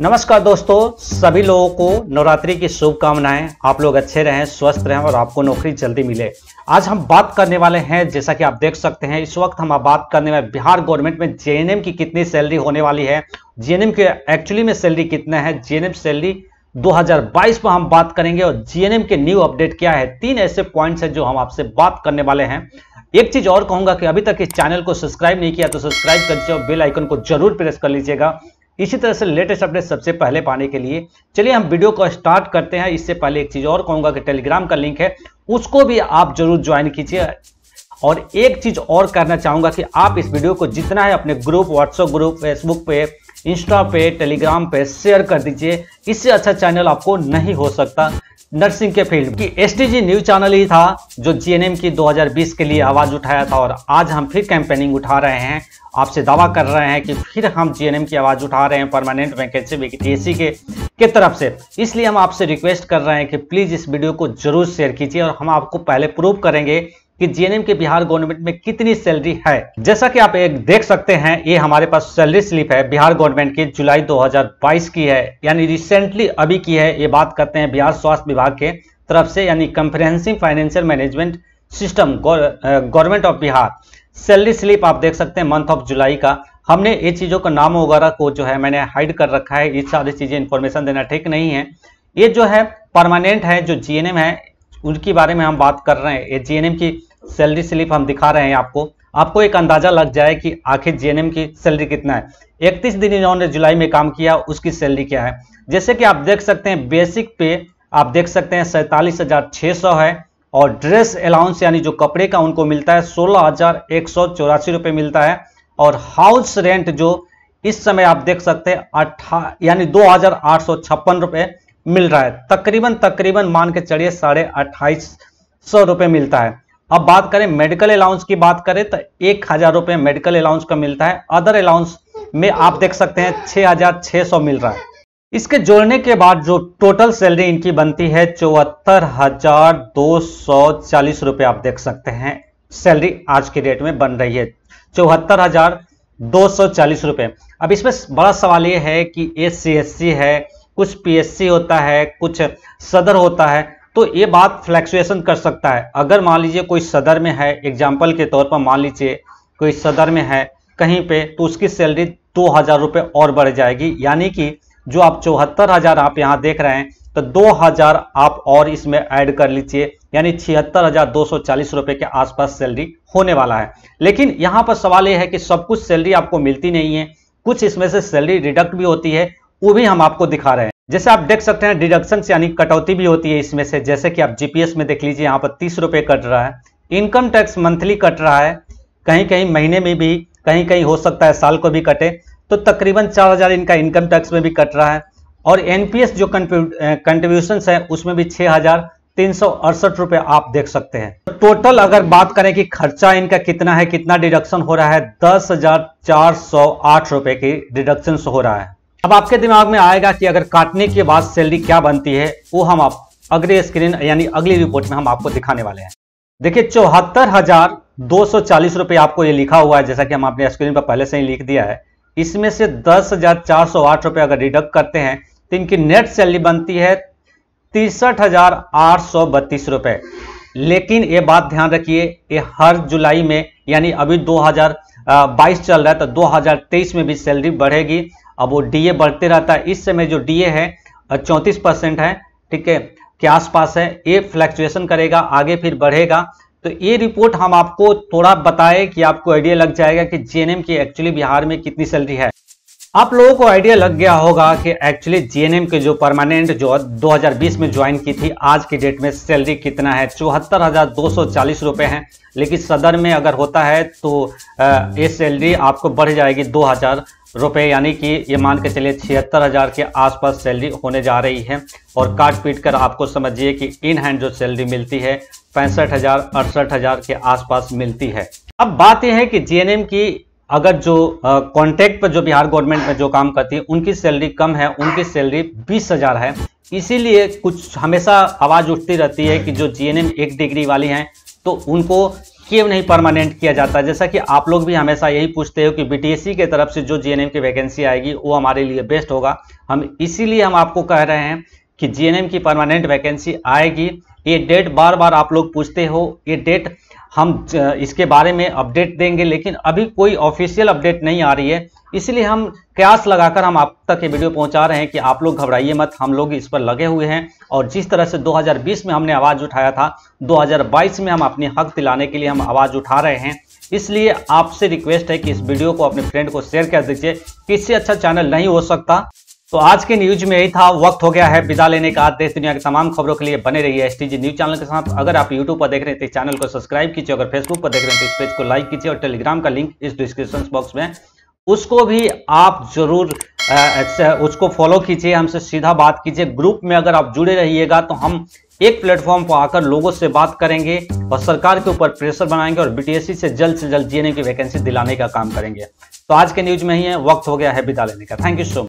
नमस्कार दोस्तों सभी लोगों को नवरात्रि की शुभकामनाएं आप लोग अच्छे रहें स्वस्थ रहें और आपको नौकरी जल्दी मिले आज हम बात करने वाले हैं जैसा कि आप देख सकते हैं इस वक्त हम बात करने वाले बिहार गवर्नमेंट में जेएनएम की कितनी सैलरी होने वाली है जेएनएम के एक्चुअली में सैलरी कितना है जेएनएम सैलरी दो में हम बात करेंगे और जीएनएम के न्यू अपडेट क्या है तीन ऐसे पॉइंट्स है जो हम आपसे बात करने वाले हैं एक चीज और कहूंगा कि अभी तक इस चैनल को सब्सक्राइब नहीं किया तो सब्सक्राइब कर लीजिए और बेल आइकन को जरूर प्रेस कर लीजिएगा इसी तरह से लेटेस्ट अपडेट सबसे पहले पाने के लिए चलिए हम वीडियो को स्टार्ट करते हैं इससे पहले एक चीज़ और कहूंगा कि टेलीग्राम का लिंक है उसको भी आप जरूर ज्वाइन कीजिए और एक चीज़ और करना चाहूंगा कि आप इस वीडियो को जितना है अपने ग्रुप व्हाट्सएप ग्रुप फेसबुक पे इंस्टा पे टेलीग्राम पे शेयर कर दीजिए इससे अच्छा चैनल आपको नहीं हो सकता नर्सिंग के फील्ड की एसडीजी न्यूज चैनल ही था जो जीएनएम की 2020 के लिए आवाज उठाया था और आज हम फिर कैंपेनिंग उठा रहे हैं आपसे दावा कर रहे हैं कि फिर हम जीएनएम की आवाज उठा रहे हैं परमानेंट वैकेंसी वैकेंसी के के तरफ से इसलिए हम आपसे रिक्वेस्ट कर रहे हैं कि प्लीज इस वीडियो को जरूर शेयर कीजिए और हम आपको पहले प्रूव करेंगे कि जेएनएम के बिहार गवर्नमेंट में कितनी सैलरी है जैसा कि आप एक देख सकते हैं ये हमारे पास सैलरी स्लिप है बिहार गवर्नमेंट की जुलाई 2022 की है यानी रिसेंटली अभी की है ये बात करते हैं बिहार स्वास्थ्य विभाग के तरफ से यानी comprehensive financial management system government of Bihar salary slip आप देख सकते हैं मंथ ऑफ जुलाई का हमने ये चीज़ों का नाम वगैरह को जो है मैंने हाइड कर रखा है ये सारी चीज़ें इन्फॉर्मेशन देना ठीक नहीं है ये जो है परमानेंट है जो जीएनएम है उनके बारे में हम बात कर रहे हैं ये जीएनएम की सैलरी स्लिप हम दिखा रहे हैं आपको आपको एक अंदाजा लग जाए कि आखिर जीएनएम की सैलरी कितना है इकतीस दिन इन्होंने जुलाई में काम किया उसकी सैलरी क्या है जैसे कि आप देख सकते हैं बेसिक पे आप देख सकते हैं सैंतालीस हजार सौ है और ड्रेस अलाउंस यानी जो कपड़े का उनको मिलता है सोलह हजार एक सौ चौरासी रुपये मिलता है और हाउस रेंट जो इस समय आप देख सकते हैं अट्ठा यानी दो हजार आठ सौ छप्पन मिल रहा है तकरीबन तकरीबन मान के चलिए साढ़े अट्ठाईस सौ मिलता है अब बात करें मेडिकल अलाउंस की बात करें तो एक हजार रुपये मेडिकल अलाउंस का मिलता है अदर अलाउंस में आप देख सकते हैं छः हजार छः सौ मिल रहा है इसके जोड़ने के बाद जो टोटल सैलरी इनकी बनती है चौहत्तर हजार दो सौ चालीस रुपये आप देख सकते हैं सैलरी आज के डेट में बन रही है चौहत्तर हजार दो सौ चालीस रुपये अब इसमें बड़ा सवाल ये है कि एस सी एस सी है कुछ पी एस सी होता है कुछ सदर होता है तो ये बात फ्लैक्चुएसन कर सकता है अगर मान लीजिए कोई सदर में है एग्जाम्पल के तौर पर मान लीजिए कोई सदर में है कहीं पे तो उसकी सैलरी दो हज़ार रुपये और बढ़ जाएगी यानी कि जो आप चौहत्तर हज़ार आप यहाँ देख रहे हैं तो दो हज़ार आप और इसमें ऐड कर लीजिए यानी छिहत्तर हज़ार दो सौ चालीस रुपये के आसपास सैलरी होने वाला है लेकिन यहाँ पर सवाल यह है कि सब कुछ सैलरी आपको मिलती नहीं है कुछ इसमें से सैलरी रिडक्ट भी होती है वो भी हम आपको दिखा रहे हैं जैसे आप देख सकते हैं डिडक्शन यानी कटौती भी होती है इसमें से जैसे कि आप जीपीएस में देख लीजिए यहाँ पर तीस रुपए कट रहा है इनकम टैक्स मंथली कट रहा है कहीं कहीं महीने में भी कहीं कहीं हो सकता है साल को भी कटे तो तकरीबन चार हज़ार इनका इनकम टैक्स में भी कट रहा है और एनपीएस जो कंट्रीब्यूशन है उसमें भी छह हज़ार तीन सौ अड़सठ रुपये आप देख सकते हैं तो टोटल अगर बात करें कि खर्चा इनका कितना है कितना डिडक्शन हो रहा है दस हजार चार सौ आठ की डिडक्शन हो रहा है अब आपके दिमाग में आएगा कि अगर काटने के बाद सैलरी क्या बनती है वो हम आप अगले स्क्रीन यानी अगली रिपोर्ट में हम आपको दिखाने वाले हैं देखिए चौहत्तर हजार दो सौ चालीस रुपये आपको ये लिखा हुआ है जैसा कि हम आपने स्क्रीन पर पहले से ही लिख दिया है इसमें से दस हजार चार सौ आठ रुपये अगर डिडक्ट करते हैं तो इनकी नेट सैलरी बनती है तिरसठ हजार आठ सौ बत्तीस रुपये लेकिन ये बात ध्यान रखिए ये हर जुलाई में यानी अभी दो हजार बाईस चल रहा है तो 2023 में भी सैलरी बढ़ेगी अब वो डीए बढ़ते रहता है इस समय जो डीए है चौंतीस परसेंट है ठीक है के आसपास है ये फ्लैक्चुएशन करेगा आगे फिर बढ़ेगा तो ये रिपोर्ट हम आपको थोड़ा बताएं कि आपको आइडिया लग जाएगा कि जेएनएम की एक्चुअली बिहार में कितनी सैलरी है आप लोगों को आइडिया लग गया होगा कि एक्चुअली जीएनएम के जो परमानेंट जो 2020 में ज्वाइन की थी आज की डेट में सैलरी कितना है चौहत्तर हजार दो सौ चालीस हैं लेकिन सदर में अगर होता है तो ये सैलरी आपको बढ़ जाएगी दो हजार यानी कि ये मान के चलिए छिहत्तर हज़ार के आसपास सैलरी होने जा रही है और काट पीट कर आपको समझिए कि इन हैंड जो सैलरी मिलती है पैंसठ हज़ार अड़सठ हज़ार के आसपास मिलती है अब बात यह है कि जीएनएम की अगर जो कॉन्ट्रैक्ट पर जो बिहार गवर्नमेंट में जो काम करती है उनकी सैलरी कम है उनकी सैलरी बीस हज़ार है इसीलिए कुछ हमेशा आवाज़ उठती रहती है कि जो जीएनएम एक डिग्री वाली हैं तो उनको क्यों नहीं परमानेंट किया जाता जैसा कि आप लोग भी हमेशा यही पूछते हो कि बीटीएससी के तरफ से जो जीएनएम की वैकेंसी आएगी वो हमारे लिए बेस्ट होगा हम इसीलिए हम आपको कह रहे हैं कि जीएनएम की परमानेंट वैकेंसी आएगी ये डेट बार बार आप लोग पूछते हो ये डेट हम इसके बारे में अपडेट देंगे लेकिन अभी कोई ऑफिशियल अपडेट नहीं आ रही है इसलिए हम कयास लगाकर हम आप तक ये वीडियो पहुंचा रहे हैं कि आप लोग घबराइए मत हम लोग इस पर लगे हुए हैं और जिस तरह से 2020 में हमने आवाज़ उठाया था 2022 में हम अपने हक दिलाने के लिए हम आवाज़ उठा रहे हैं इसलिए आपसे रिक्वेस्ट है कि इस वीडियो को अपने फ्रेंड को शेयर कर दीजिए किससे अच्छा चैनल नहीं हो सकता तो आज के न्यूज में यही था वक्त हो गया है विदा लेने का देश दुनिया की तमाम खबरों के लिए बने रहिए एस न्यूज चैनल के साथ अगर आप यूट्यूब पर देख रहे हैं तो इस चैनल को सब्सक्राइब कीजिए अगर फेसबुक पर देख रहे हैं तो इस पेज को लाइक कीजिए और टेलीग्राम का लिंक इस डिस्क्रिप्शन बॉक्स में उसको भी आप जरूर उसको फॉलो कीजिए हमसे सीधा बात कीजिए ग्रुप में अगर आप जुड़े रहिएगा तो हम एक प्लेटफॉर्म पर आकर लोगों से बात करेंगे और सरकार के ऊपर प्रेशर बनाएंगे और बीटीएससी से जल्द से जल्द जीएनएम की वैकेंसी दिलाने का काम करेंगे तो आज के न्यूज में ही है वक्त हो गया है बिता लेने का थैंक यू सो मच